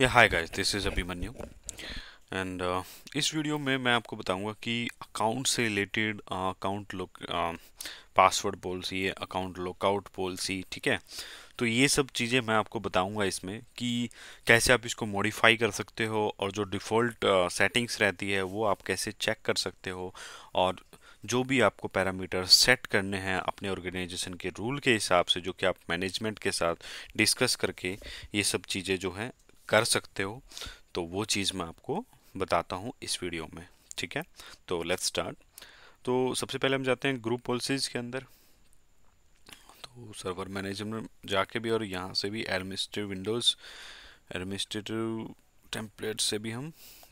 या hi guys this is Abhimanyu and इस video में मैं आपको बताऊंगा कि अकाउंट से related account lock password policy account lockout policy ठीक है तो ये सब चीज़ें मैं आपको बताऊंगा इसमें कि कैसे आप इसको मॉडिफाई कर सकते हो और जो डिफ़ॉल्ट सेटिंग्स uh, रहती है वो आप कैसे चेक कर सकते हो और जो भी आपको पैरामीटर सेट करने हैं अपने ऑर्गेनाइजेशन के रूल के हिसाब से जो कि आप मैनेजमेंट के साथ डिस्कस करके ये सब चीज़ें जो हैं कर सकते हो तो वो चीज़ मैं आपको बताता हूँ इस वीडियो में ठीक है तो लेट्स स्टार्ट तो सबसे पहले हम जाते हैं ग्रुप पॉलिसीज़ के अंदर तो सर्वर मैनेजमेंट में जाके भी और यहाँ से भी एडमिनिस्ट्रेटिव विंडोज़ एडमिनिस्ट्रेटिव टेम्पलेट से भी हम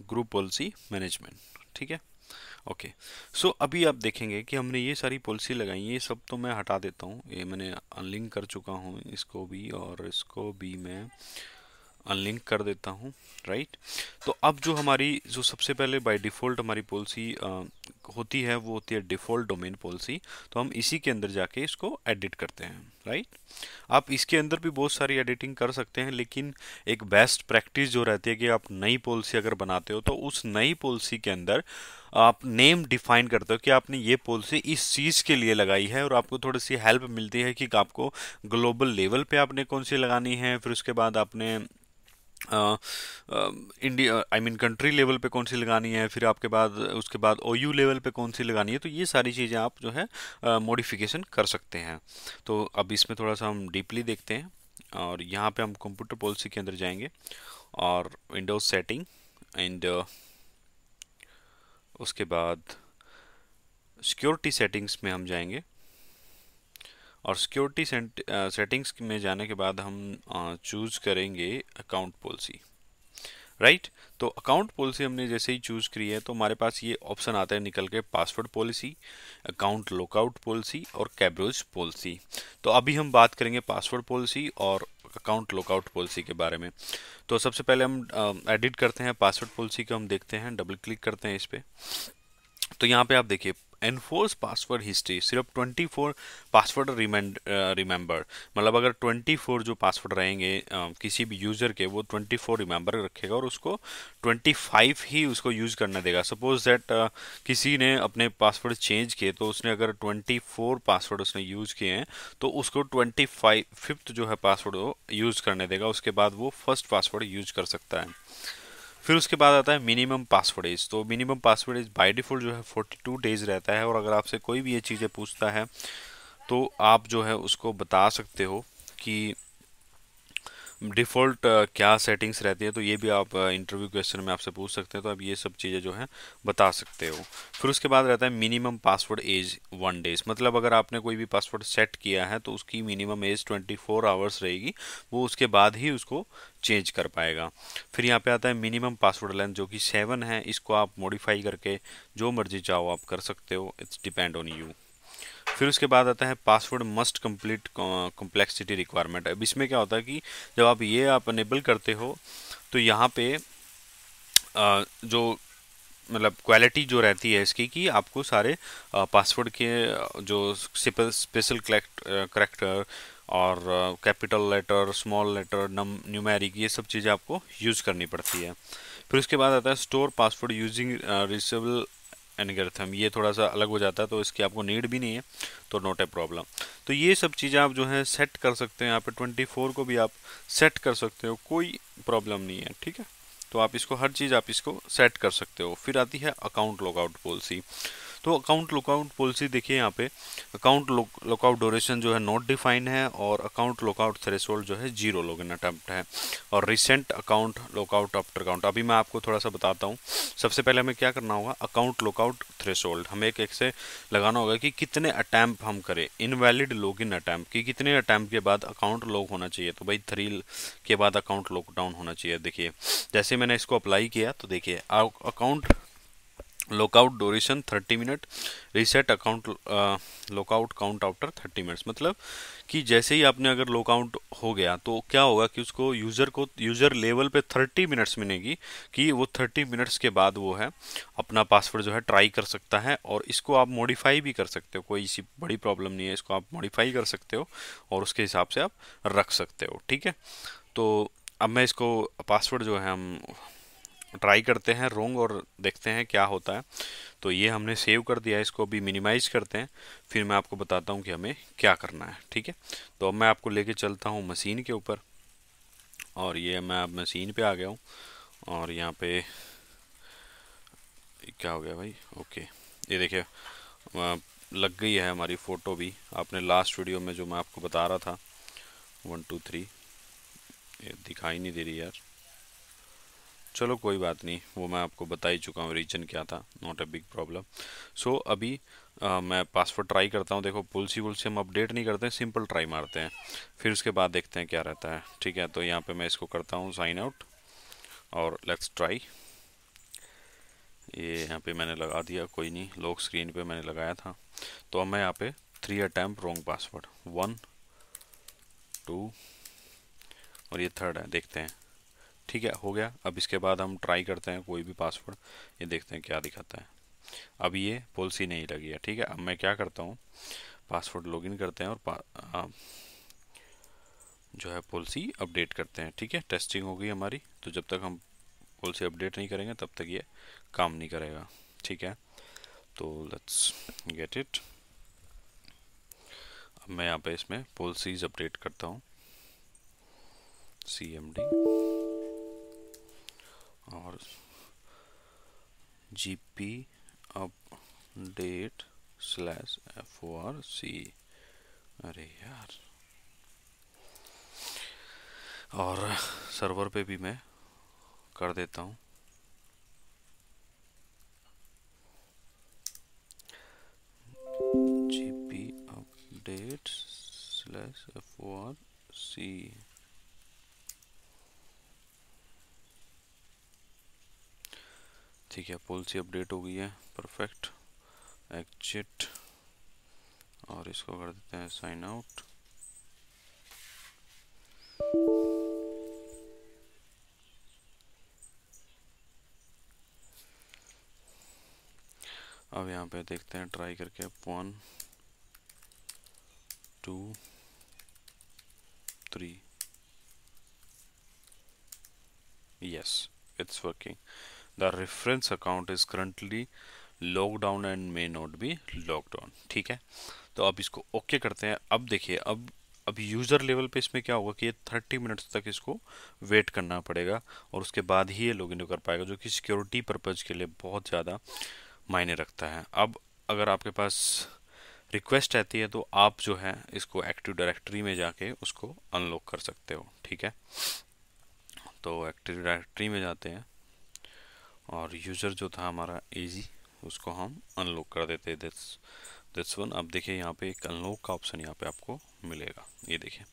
ग्रुप पॉलिसी मैनेजमेंट ठीक है ओके सो अभी आप देखेंगे कि हमने ये सारी पॉलिसी लगाई ये सब तो मैं हटा देता हूँ ये मैंने अनलिंक कर चुका हूँ इसको भी और इसको भी मैं अनलिंक कर देता हूँ राइट तो अब जो हमारी जो सबसे पहले बाय डिफ़ॉल्ट हमारी पॉलिसी होती है वो होती है डिफ़ॉल्ट डोमेन पॉलिसी तो हम इसी के अंदर जाके इसको एडिट करते हैं राइट आप इसके अंदर भी बहुत सारी एडिटिंग कर सकते हैं लेकिन एक बेस्ट प्रैक्टिस जो रहती है कि आप नई पॉलिसी अगर बनाते हो तो उस नई पॉलिसी के अंदर आप नेम डिफाइन करते हो कि आपने ये पॉलिसी इस चीज़ के लिए लगाई है और आपको थोड़ी सी हेल्प मिलती है कि आपको ग्लोबल लेवल पर आपने कौन सी लगानी है फिर उसके बाद आपने India I mean country level पे कौन सी लगानी है फिर आपके बाद उसके बाद ओ यू लेवल पे कौन सी लगानी है तो ये सारी चीज़ें आप जो है मॉडिफिकेशन uh, कर सकते हैं तो अब इसमें थोड़ा सा हम डीपली देखते हैं और यहाँ पे हम कंप्यूटर पॉलिसी के अंदर जाएंगे और विंडोज सेटिंग एंड उसके बाद सिक्योरिटी सेटिंग्स में हम जाएंगे और सिक्योरिटी सेटिंग्स uh, में जाने के बाद हम चूज़ uh, करेंगे अकाउंट पॉलिसी राइट right? तो अकाउंट पॉलिसी हमने जैसे ही चूज़ करी है तो हमारे पास ये ऑप्शन आता है निकल के password policy account lockout policy और कैब्रोज पॉलिसी तो अभी हम बात करेंगे पासवर्ड पॉलिसी और अकाउंट लुकआउट पॉलिसी के बारे में तो सबसे पहले हम एडिट uh, करते हैं पासवर्ड पॉलिसी को हम देखते हैं डबल क्लिक करते हैं इस पर तो यहाँ पे आप देखिए एनफोर्स पासवर्ड हिस्ट्री सिर्फ 24 पासवर्ड रिमेंबर मतलब अगर 24 जो पासवर्ड रहेंगे uh, किसी भी यूज़र के वो 24 रिमेंबर रखेगा और उसको 25 ही उसको यूज़ करना देगा सपोज दैट uh, किसी ने अपने पासवर्ड चेंज किए तो उसने अगर 24 पासवर्ड उसने यूज़ किए हैं तो उसको ट्वेंटी फिफ्थ जो है पासवर्ड वो यूज़ करने देगा उसके बाद वो फर्स्ट पासवर्ड यूज कर सकता है फिर उसके बाद आता है मिनिमम पासवर्ड एज तो minimum password age by default जो है फोर्टी टू डेज रहता है और अगर आपसे कोई भी ये चीज़ें पूछता है तो आप जो है उसको बता सकते हो कि डिफ़ॉल्ट क्या सेटिंग्स रहती है तो ये भी आप इंटरव्यू क्वेश्चन में आपसे पूछ सकते हैं तो आप ये सब चीज़ें जो है बता सकते हो फिर उसके बाद रहता है minimum password age one days मतलब अगर आपने कोई भी पासवर्ड सेट किया है तो उसकी minimum age twenty four hours रहेगी वो उसके बाद ही उसको चेंज कर पाएगा फिर यहाँ पे आता है मिनिमम पासवर्ड लेंथ जो कि सेवन है इसको आप मॉडिफाई करके जो मर्जी चाहो आप कर सकते हो इट्स डिपेंड ऑन यू फिर उसके बाद आता है password must complete complexity requirement अब इसमें क्या होता है कि जब आप ये आप अनेबल करते हो तो यहाँ पे आ, uh, जो मतलब क्वालिटी जो रहती है इसकी कि आपको सारे पासवर्ड uh, के uh, जो स्पेशल करेक्टर और capital letter small letter num numeric ये सब चीज़ें आपको यूज़ करनी पड़ती है फिर उसके बाद आता है store password using reversible algorithm ये थोड़ा सा अलग हो जाता है तो इसकी आपको नीड भी नहीं है तो नोट ए प्रॉब्लम तो ये सब चीज़ें आप जो हैं सेट कर सकते हैं यहाँ पे 24 को भी आप सेट कर सकते हो कोई प्रॉब्लम नहीं है ठीक है तो आप इसको हर चीज़ आप इसको सेट कर सकते हो फिर आती है अकाउंट लॉगआउट पॉलिसी तो अकाउंट लुकआउट पॉलिसी देखिए यहाँ पे अकाउंट लुकआउट ड्यूरेशन जो है नॉट डिफाइंड है और अकाउंट लुकआउट थ्रेशोल्ड जो है जीरो लोग इन अटैम्प्ट है और recent account lockout after account अभी मैं आपको थोड़ा सा बताता हूँ सबसे पहले हमें क्या करना होगा अकाउंट लुकआउट थ्रेशोल्ड हमें एक एक से लगाना होगा कि कितने अटैम्प हम करें इनवैलिड लॉग इन अटैम्प कि कितने अटैम्प के बाद अकाउंट लॉक होना चाहिए तो भाई थ्री के बाद अकाउंट लॉकडाउन होना चाहिए देखिए जैसे मैंने इसको अप्लाई किया तो देखिए account lockout duration 30 minute reset account lockout count after 30 minutes मतलब कि जैसे ही आपने अगर लॉकआउट हो गया तो क्या होगा कि उसको यूज़र को यूज़र लेवल पे 30 मिनट्स मिलेगी कि वो 30 मिनट्स के बाद वो है अपना पासवर्ड जो है ट्राई कर सकता है और इसको आप मॉडिफाई भी कर सकते हो कोई इसी बड़ी प्रॉब्लम नहीं है इसको आप मॉडिफाई कर सकते हो और उसके हिसाब से आप रख सकते हो ठीक है तो अब मैं इसको पासवर्ड जो है हम ट्राई करते हैं रोंग और देखते हैं क्या होता है तो ये हमने सेव कर दिया इसको अभी मिनिमाइज़ करते हैं फिर मैं आपको बताता हूँ कि हमें क्या करना है ठीक है तो अब मैं आपको लेके चलता हूँ मशीन के ऊपर और ये मैं अब मशीन पे आ गया हूँ और यहाँ पे क्या हो गया भाई ओके ये देखिए लग गई है हमारी फ़ोटो भी आपने लास्ट वीडियो में जो मैं आपको बता रहा था वन टू थ्री ये दिखाई नहीं दे रही यार चलो कोई बात नहीं वो मैं आपको बता ही चुका हूँ रीजन क्या था not a big problem so अभी आ, मैं पासवर्ड ट्राई करता हूँ देखो पुलसी वुलसी हम अपडेट नहीं करते हैं सिंपल ट्राई मारते हैं फिर उसके बाद देखते हैं क्या रहता है ठीक है तो यहाँ पे मैं इसको करता हूँ साइन आउट और लेट्स ट्राई ये यहाँ पे मैंने लगा दिया कोई नहीं लॉक स्क्रीन पे मैंने लगाया था तो अब मैं यहाँ पे three attempt wrong password one two और ये थर्ड है देखते हैं ठीक है हो गया अब इसके बाद हम ट्राई करते हैं कोई भी पासवर्ड ये देखते हैं क्या दिखाता है अब ये पॉलिसी नहीं लगी है ठीक है अब मैं क्या करता हूँ पासवर्ड लॉगिन करते हैं और आ, जो है पॉलिसी अपडेट करते हैं ठीक है टेस्टिंग हो गई हमारी तो जब तक हम पॉलिसी अपडेट नहीं करेंगे तब तक ये काम नहीं करेगा ठीक है तो लेट्स गेट इट अब मैं यहाँ पे इसमें पॉलिसीज अपडेट करता हूँ सी एम डी और G P update slash F O R C अरे यार और सर्वर पे भी मैं कर देता हूँ G P update slash F O R C ठीक है पॉलिसी अपडेट हो गई है परफेक्ट एक्चिट और इसको कर देते हैं साइन आउट अब यहाँ पे देखते हैं ट्राई करके one two three yes it's working the reference account is currently lockdown and may not be lockdown ठीक है तो अब इसको ओके okay करते हैं अब देखिए अब अब यूज़र लेवल पे इसमें क्या होगा कि ये थर्टी मिनट्स तक इसको वेट करना पड़ेगा और उसके बाद ही ये लॉग इन कर पाएगा जो कि सिक्योरिटी पर्पज़ के लिए बहुत ज़्यादा मायने रखता है अब अगर आपके पास रिक्वेस्ट आती है तो आप जो है इसको एक्टिव डायरेक्टरी में जाके उसको अनलॉक कर सकते हो ठीक है तो एक्टिव डायरेक्टरी में जाते हैं और यूज़र जो था हमारा एजी उसको हम अनलॉक कर देते हैं दिस दिस वन अब देखिए यहाँ पे एक अनलॉक का ऑप्शन यहाँ पे आपको मिलेगा ये देखिए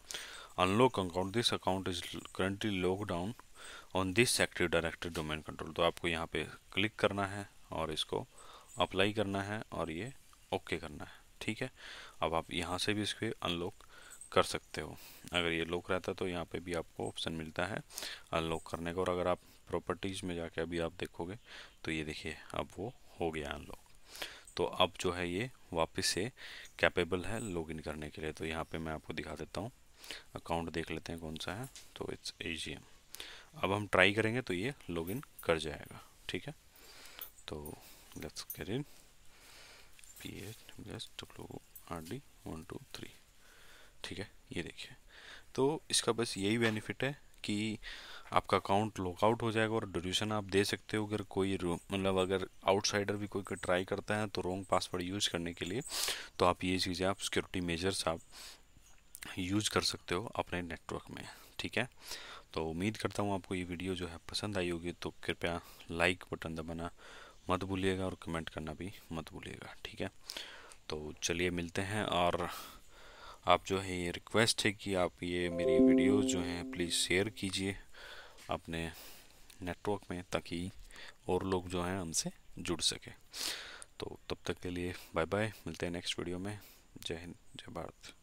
unlock account this account is currently lock down on this active directed domain control तो आपको यहाँ पे क्लिक करना है और इसको अप्लाई करना है और ये ओके okay करना है ठीक है अब आप यहाँ से भी इसको अनलॉक कर सकते हो अगर ये लॉक रहता तो यहाँ पे भी आपको ऑप्शन मिलता है अनलॉक करने का और अगर आप प्रॉपर्टीज़ में जाके अभी आप देखोगे तो ये देखिए अब वो हो गया अनलॉक तो अब जो है ये वापस से कैपेबल है लॉगिन करने के लिए तो यहाँ पे मैं आपको दिखा देता हूँ अकाउंट देख लेते हैं कौन सा है तो इट्स ए अब हम ट्राई करेंगे तो ये लॉगिन कर जाएगा ठीक है तो लेट्स करें P H W R D one two three ठीक है ये देखिए तो इसका बस यही बेनिफिट है कि आपका अकाउंट लॉकआउट हो जाएगा और ड्यूरेशन आप दे सकते हो अगर कोई मतलब अगर आउटसाइडर भी कोई ट्राई करता है तो रॉन्ग पासवर्ड यूज़ करने के लिए तो आप ये चीज़ें आप सिक्योरिटी मेजर्स आप यूज कर सकते हो अपने नेटवर्क में ठीक है तो उम्मीद करता हूँ आपको ये वीडियो जो है पसंद आई होगी तो कृपया लाइक बटन दबाना मत भूलिएगा और कमेंट करना भी मत भूलिएगा ठीक है तो चलिए मिलते हैं और आप जो है ये रिक्वेस्ट है कि आप ये मेरी वीडियो जो हैं प्लीज़ शेयर कीजिए अपने नेटवर्क में ताकि और लोग जो हैं हमसे जुड़ सके तो तब तक के लिए बाय बाय मिलते हैं नेक्स्ट वीडियो में जय हिंद जय भारत